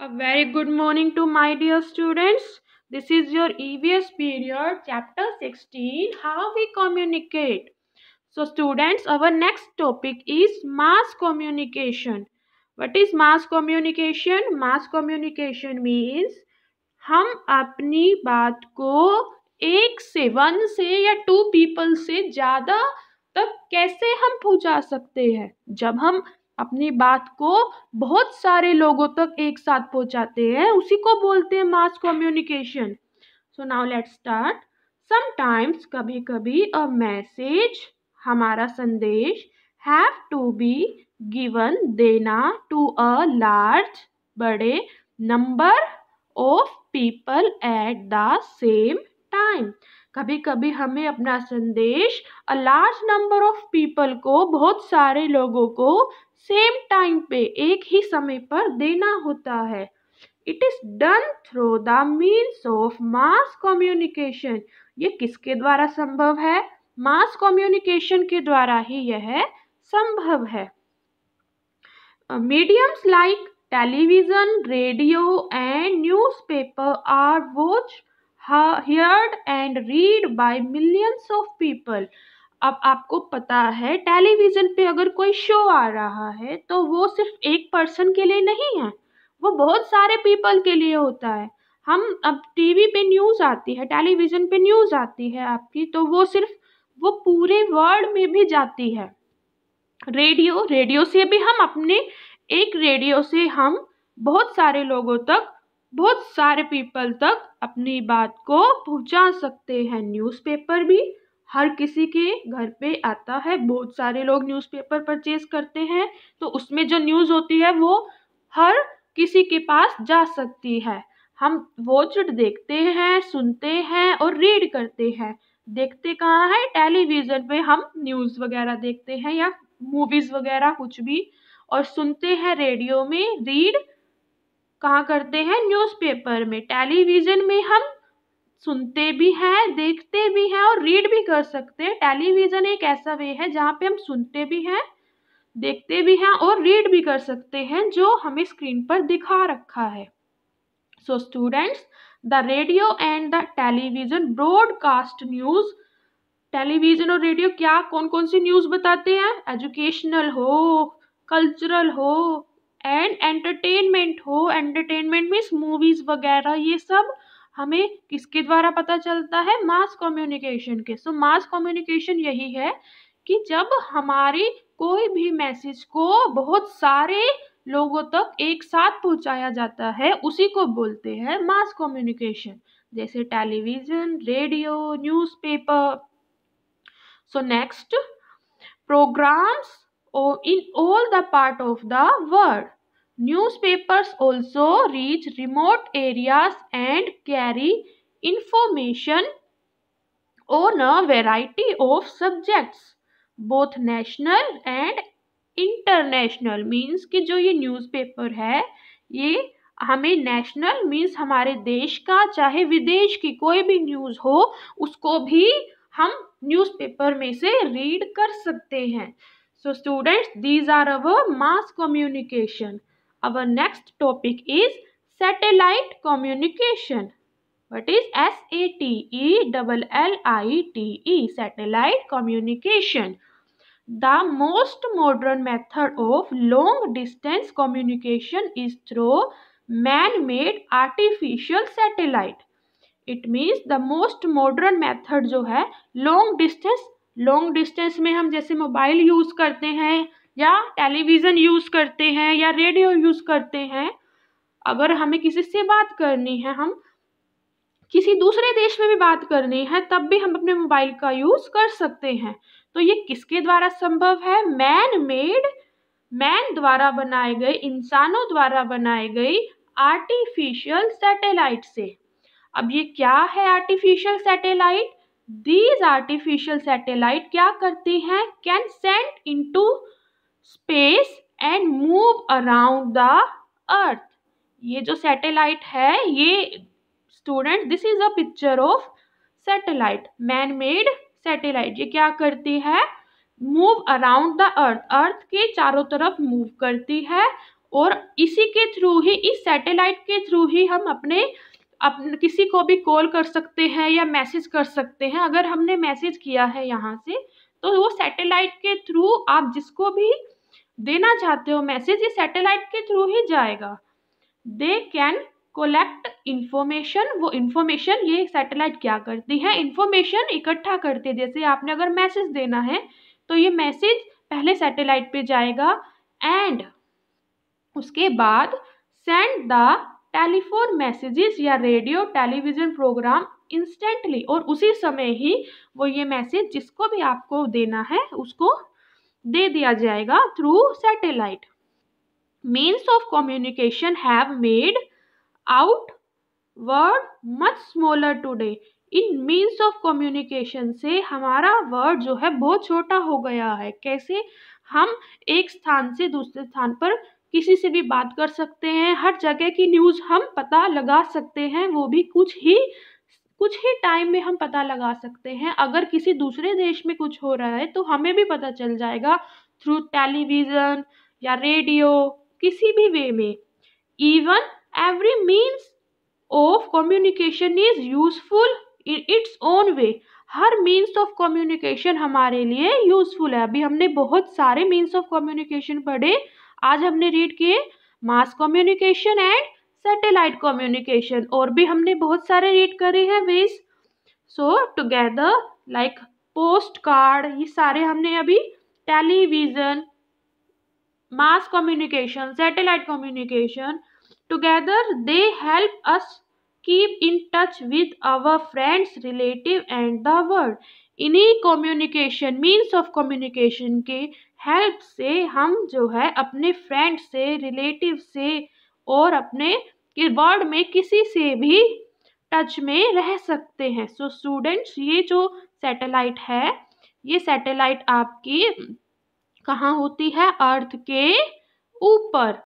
A very good morning to my dear students. This is your EVS period chapter 16 how we communicate. So students our next topic is mass communication. What is mass communication? Mass communication means हम अपनी बात को एक से one से या to people से ज़्यादा तक कैसे हम पहुंचा सकते हैं जब हम अपनी बात को बहुत सारे लोगों तक एक साथ पहुंचाते हैं उसी को बोलते हैं mass communication so now let start sometimes कभी कभी अ मैसेज हमारा संदेश हैव टू बी गिवन देना टू अ लार्ज बड़े number of people at the same time कभी कभी हमें अपना संदेश a large number of people को बहुत सारे लोगों को सेम टाइम पे एक ही समय पर देना होता है it is done through the means of mass communication ये किसके द्वारा संभव है मास कम्युनिकेशन के द्वारा ही यह संभव है mediums like television radio and newspaper are watch heard and read by millions of people अब आपको पता है टेलीविज़न पे अगर कोई शो आ रहा है तो वो सिर्फ एक पर्सन के लिए नहीं है वो बहुत सारे पीपल के लिए होता है हम अब टीवी पे न्यूज़ आती है टेलीविज़न पे न्यूज़ आती है आपकी तो वो सिर्फ वो पूरे वर्ल्ड में भी जाती है रेडियो रेडियो से भी हम अपने एक रेडियो से हम बहुत सारे लोगों तक बहुत सारे पीपल तक अपनी बात को पहुंचा सकते हैं न्यूज़पेपर भी हर किसी के घर पे आता है बहुत सारे लोग न्यूज़पेपर परचेज करते हैं तो उसमें जो न्यूज़ होती है वो हर किसी के पास जा सकती है हम वो चुट देखते हैं सुनते हैं और रीड करते हैं देखते कहाँ है टेलीविज़न पे हम न्यूज़ वगैरह देखते हैं या मूवीज़ वगैरह कुछ भी और सुनते हैं रेडियो में रीड कहाँ करते हैं न्यूज़पेपर में टेलीविज़न में हम सुनते भी हैं देखते भी हैं और रीड भी कर सकते हैं टेलीविज़न एक ऐसा वे है जहाँ पे हम सुनते भी हैं देखते भी हैं और रीड भी कर सकते हैं जो हमें स्क्रीन पर दिखा रखा है so students the radio and the television broadcast news television और रेडियो क्या कौन कौन सी न्यूज़ बताते हैं एजुकेशनल हो कल्चरल हो एंड एंटरटेनमेंट हो एंटरटेनमेंट मीन्स मूवीज़ वगैरह ये सब हमें किसके द्वारा पता चलता है मास कम्युनिकेशन के सो मास कम्युनिकेशन यही है कि जब हमारी कोई भी मैसेज को बहुत सारे लोगों तक एक साथ पहुंचाया जाता है उसी को बोलते हैं मास कम्युनिकेशन जैसे television radio newspaper so next programs in all the part of the world Newspapers also reach remote areas and carry information on a variety of subjects, both national and international means कि जो ये newspaper है ये हमें national means हमारे देश का चाहे विदेश की कोई भी न्यूज़ हो उसको भी हम न्यूज़पेपर में से रीड कर सकते हैं so students these are our mass communication our next topic is satellite communication what is s a t e l l i t e satellite communication the most modern method of long distance communication is through man made artificial satellite it means the most modern method jo hai long distance long distance में हम जैसे mobile use करते हैं या television use करते हैं या radio use करते हैं अगर हमें किसी से बात करनी है हम किसी दूसरे देश में भी बात करनी है तब भी हम अपने मोबाइल का यूज़ कर सकते हैं तो ये किसके द्वारा संभव है मैन मेड मैन द्वारा बनाए गए इंसानों द्वारा बनाई गई आर्टिफिशियल सैटेलाइट से अब ये क्या है artificial satellite these artificial satellite क्या करती हैं can send into space and move around the earth ये जो सैटेलाइट है ये student this is a picture of satellite man made satellite ये क्या करती है move around the earth earth के चारों तरफ मूव करती है और इसी के थ्रू ही इस सैटेलाइट के थ्रू ही हम अपने अपने किसी को भी कॉल कर सकते हैं या मैसेज कर सकते हैं अगर हमने मैसेज किया है यहाँ से तो वो सैटेलाइट के थ्रू आप जिसको भी देना चाहते हो मैसेज ये सैटेलाइट के थ्रू ही जाएगा दे कैन कोलेक्ट इन्फॉर्मेशन वो इन्फॉर्मेशन ये सैटेलाइट क्या करती है इन्फॉर्मेशन इकट्ठा करते जैसे आपने अगर मैसेज देना है तो ये मैसेज पहले सैटेलाइट पे जाएगा एंड उसके बाद सेंड द टेलीफोन मैसेजेस या रेडियो टेलीविज़न प्रोग्राम इंस्टेंटली और उसी समय ही वो ये मैसेज जिसको भी आपको देना है उसको दे दिया जाएगा through satellite means of communication have made our world much smaller today in means of communication से हमारा वर्ड जो है बहुत छोटा हो गया है कैसे हम एक स्थान से दूसरे स्थान पर किसी से भी बात कर सकते हैं हर जगह की न्यूज़ हम पता लगा सकते हैं वो भी कुछ ही कुछ ही टाइम में हम पता लगा सकते हैं अगर किसी दूसरे देश में कुछ हो रहा है तो हमें भी पता चल जाएगा थ्रू टेलीविज़न या रेडियो किसी भी वे में even every means of communication is useful in its own way हर मीन्स ऑफ कम्युनिकेशन हमारे लिए यूज़फुल है अभी हमने बहुत सारे मीन्स ऑफ कम्युनिकेशन पढ़े आज हमने रीड किए mass communication and satellite communication और भी हमने बहुत सारे रीड करे हैं ways so together like post card ये सारे हमने अभी television mass communication satellite communication together they help us keep in touch with our friends relative and the world इन्हीं कम्युनिकेशन मीन्स ऑफ कम्युनिकेशन के हेल्प से हम जो है अपने फ्रेंड से रिलेटिव से और अपने वर्ड में किसी से भी टच में रह सकते हैं सो so, स्टूडेंट्स ये जो सैटेलाइट है ये सैटेलाइट आपकी कहाँ होती है अर्थ के ऊपर